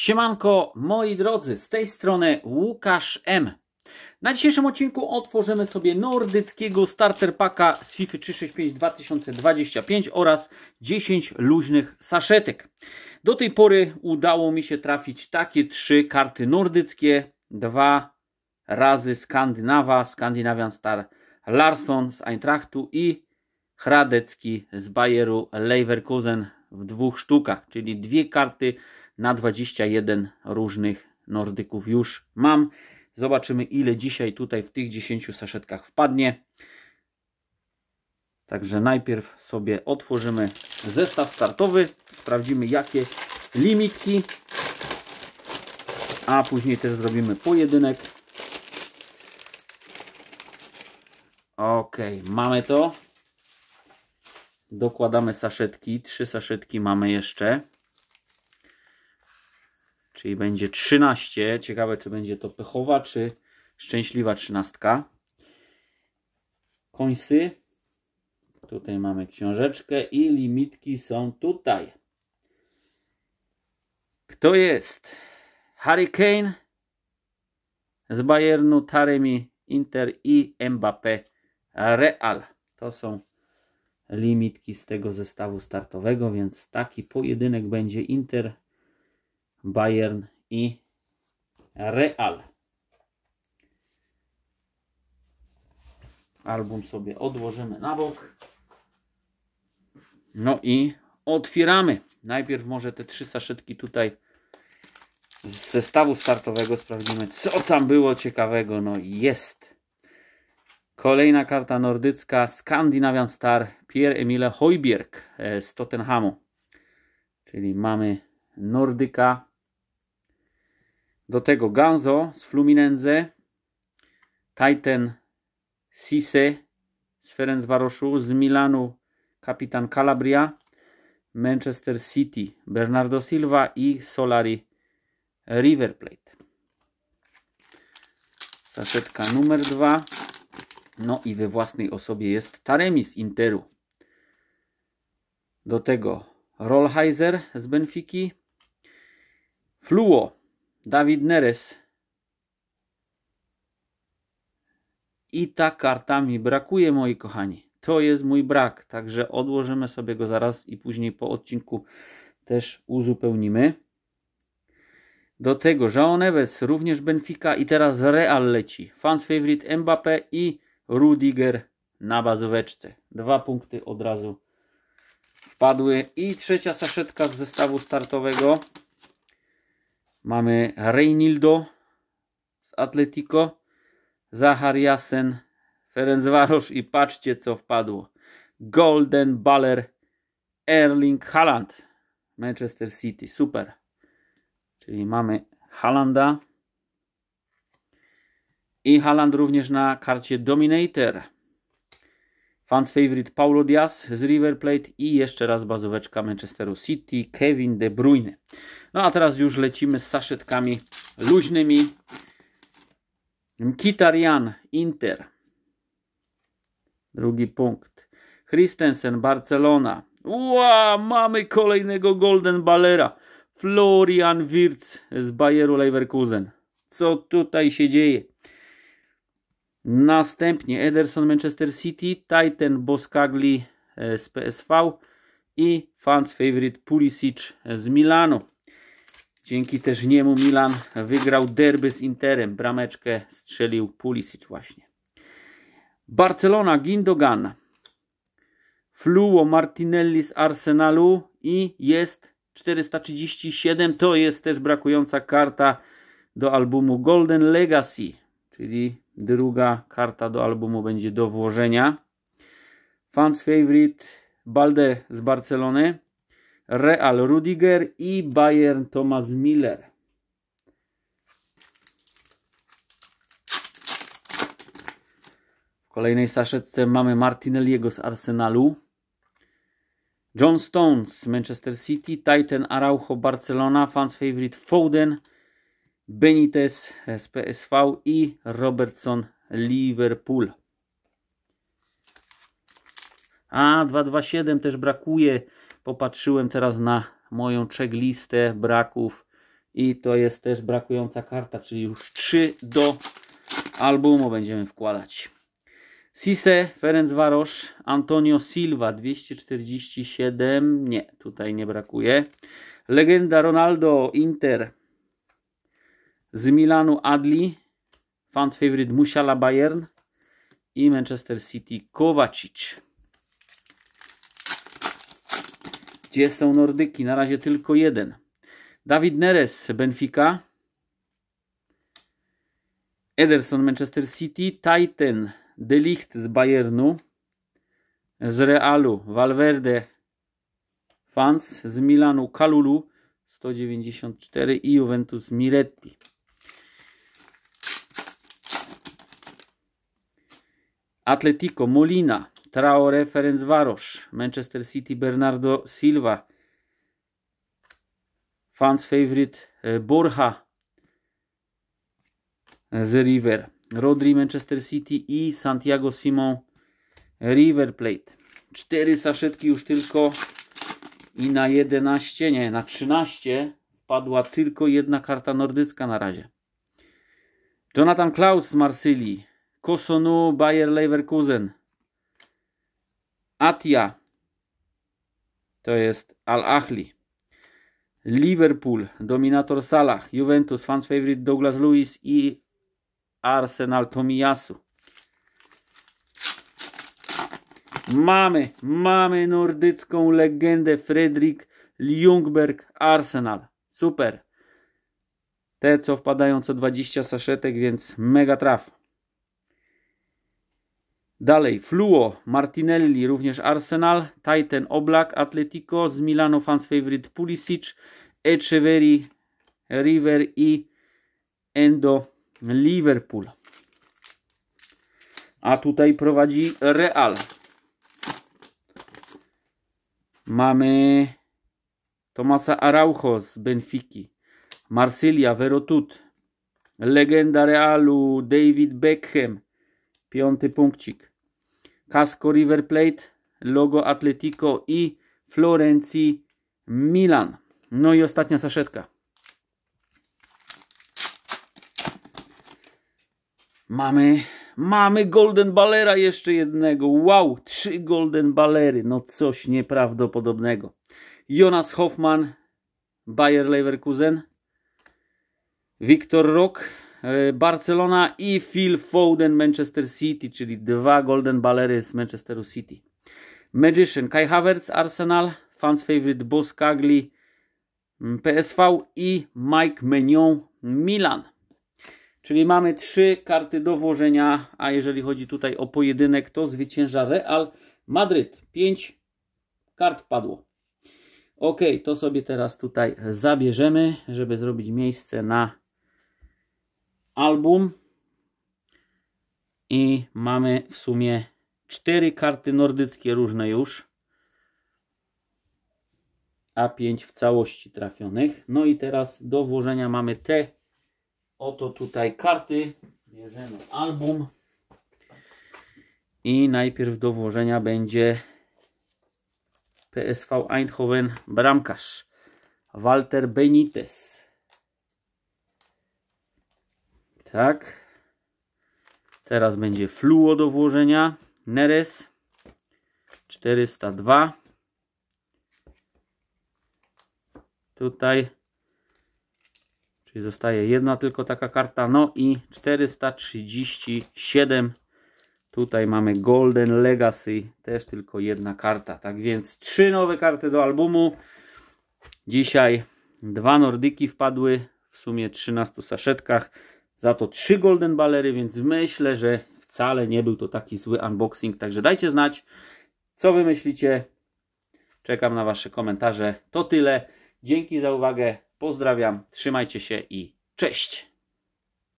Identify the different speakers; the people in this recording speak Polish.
Speaker 1: Siemanko, moi drodzy, z tej strony Łukasz M. Na dzisiejszym odcinku otworzymy sobie nordyckiego starter paka z FIFA 365 2025 oraz 10 luźnych saszetek. Do tej pory udało mi się trafić takie trzy karty nordyckie, dwa razy Skandynawa, Skandynawian Star Larson z Eintrachtu i Hradecki z Bayeru Leverkusen w dwóch sztukach, czyli dwie karty na 21 różnych nordyków już mam. Zobaczymy ile dzisiaj tutaj w tych 10 saszetkach wpadnie. Także najpierw sobie otworzymy zestaw startowy, sprawdzimy jakie limitki, a później też zrobimy pojedynek. Ok, mamy to. Dokładamy saszetki, trzy saszetki mamy jeszcze. Czyli będzie 13. Ciekawe, czy będzie to pechowa, czy szczęśliwa trzynastka. Końsy. Tutaj mamy książeczkę i limitki są tutaj. Kto jest? Harry Kane z Bayernu, Taremi, Inter i Mbappé Real. To są limitki z tego zestawu startowego, więc taki pojedynek będzie Inter Bayern i Real. Album sobie odłożymy na bok. No i otwieramy. Najpierw może te trzy saszetki tutaj z zestawu startowego sprawdzimy, co tam było ciekawego. No jest. Kolejna karta nordycka Scandinavian Star Pierre-Emile Hojbjerg e, z Tottenhamu. Czyli mamy Nordyka do tego Ganzo z Fluminense, Titan Sisse z Ferencvaroszu, z Milanu kapitan Calabria, Manchester City Bernardo Silva i Solari River Plate. Saszetka numer dwa. No i we własnej osobie jest Taremis Interu. Do tego Rollheiser z Benfiki, Fluo Dawid Neres. I ta karta mi brakuje, moi kochani. To jest mój brak, także odłożymy sobie go zaraz i później po odcinku też uzupełnimy. Do tego João Neves, również Benfica i teraz Real leci. Fans favorite Mbappé i Rudiger na bazóweczce. Dwa punkty od razu padły. I trzecia saszetka z zestawu startowego. Mamy Reynildo z Atletico, Zachariasen, Ferencvaros i patrzcie co wpadło. Golden Baller Erling Haaland Manchester City. Super. Czyli mamy Haalanda i Haaland również na karcie Dominator. Fans favorite Paulo Diaz z River Plate i jeszcze raz bazóweczka Manchesteru City, Kevin De Bruyne. No a teraz już lecimy z saszetkami luźnymi. Mkhitaryan, Inter. Drugi punkt. Christensen, Barcelona. Ła, mamy kolejnego Golden Ballera. Florian Wirtz z Bayeru Leverkusen. Co tutaj się dzieje? Następnie Ederson Manchester City, Titan Boskagli e, z PSV i fans favorite Pulisic e, z Milanu. Dzięki też niemu Milan wygrał derby z Interem. Brameczkę strzelił Pulisic właśnie. Barcelona Gindogan. Fluo Martinelli z Arsenalu i jest 437. To jest też brakująca karta do albumu Golden Legacy czyli druga karta do albumu będzie do włożenia. Fans favorite Balde z Barcelony, Real Rudiger i Bayern Thomas Miller. W kolejnej saszetce mamy Martinelliego z Arsenalu, John Stones z Manchester City, Titan Araujo Barcelona, fans favorite Foden, Benitez e, z PSV i Robertson Liverpool. A 227 też brakuje. Popatrzyłem teraz na moją checklistę braków i to jest też brakująca karta, czyli już 3 do albumu będziemy wkładać. Sise, Ferenc Warosz, Antonio Silva 247, nie, tutaj nie brakuje. Legenda Ronaldo, Inter, z Milanu Adli, fans favorite Musiala Bayern i Manchester City Kovacic. Gdzie są Nordyki? Na razie tylko jeden. Dawid Neres, Benfica. Ederson, Manchester City. Titan, Delicht z Bayernu. Z Realu, Valverde, Fans. Z Milanu, Kalulu, 194 i Juventus Miretti. Atletico, Molina, Traore, Ferencvaros, Manchester City, Bernardo Silva, fans favorite e, Borja z River, Rodri, Manchester City i Santiago Simon e, River Plate. Cztery saszetki już tylko i na 11, nie, na 13 padła tylko jedna karta nordycka na razie. Jonathan Klaus z Marsylii, Kosonu, Bayer Leverkusen. Atia to jest Al-Ahli. Liverpool, dominator Salah, Juventus, fans favorite Douglas Lewis i Arsenal Tomiyasu. Mamy, mamy nordycką legendę Fredrik Ljungberg Arsenal. Super. Te co wpadają co 20 saszetek, więc mega traf. Dalej Fluo, Martinelli, również Arsenal, Titan Oblak, Atletico, z Milano fans favorite Pulisic, Echeverry, River i Endo Liverpool. A tutaj prowadzi Real. Mamy Tomasa Araujo z Benfiki, Marsylia, Verotut, legenda Realu David Beckham, piąty punkcik. Casco River Plate, logo Atletico i Florencji Milan. No i ostatnia saszetka. Mamy, mamy Golden Ballera jeszcze jednego. Wow, trzy Golden Ballery. No coś nieprawdopodobnego. Jonas Hoffman, Bayer Leverkusen. Wiktor Rock, E, Barcelona i Phil Foden Manchester City, czyli dwa Golden Ballery z Manchesteru City. Magician Kai Havertz Arsenal, fans favorite Boss Kagli mm, PSV i Mike Menion Milan. Czyli mamy trzy karty do włożenia, a jeżeli chodzi tutaj o pojedynek, to zwycięża Real Madryt. Pięć kart padło. Ok, to sobie teraz tutaj zabierzemy, żeby zrobić miejsce na album i mamy w sumie cztery karty nordyckie różne już a 5 w całości trafionych no i teraz do włożenia mamy te oto tutaj karty bierzemy album i najpierw do włożenia będzie PSV Eindhoven bramkarz Walter Benitez Tak. Teraz będzie fluo do włożenia. Neres 402. Tutaj. Czyli zostaje jedna tylko taka karta. No i 437. Tutaj mamy Golden Legacy. Też tylko jedna karta. Tak więc trzy nowe karty do albumu. Dzisiaj dwa Nordyki wpadły. W sumie 13 saszetkach. Za to trzy Golden Ballery, więc myślę, że wcale nie był to taki zły unboxing. Także dajcie znać, co Wy myślicie. Czekam na Wasze komentarze. To tyle. Dzięki za uwagę. Pozdrawiam. Trzymajcie się i cześć.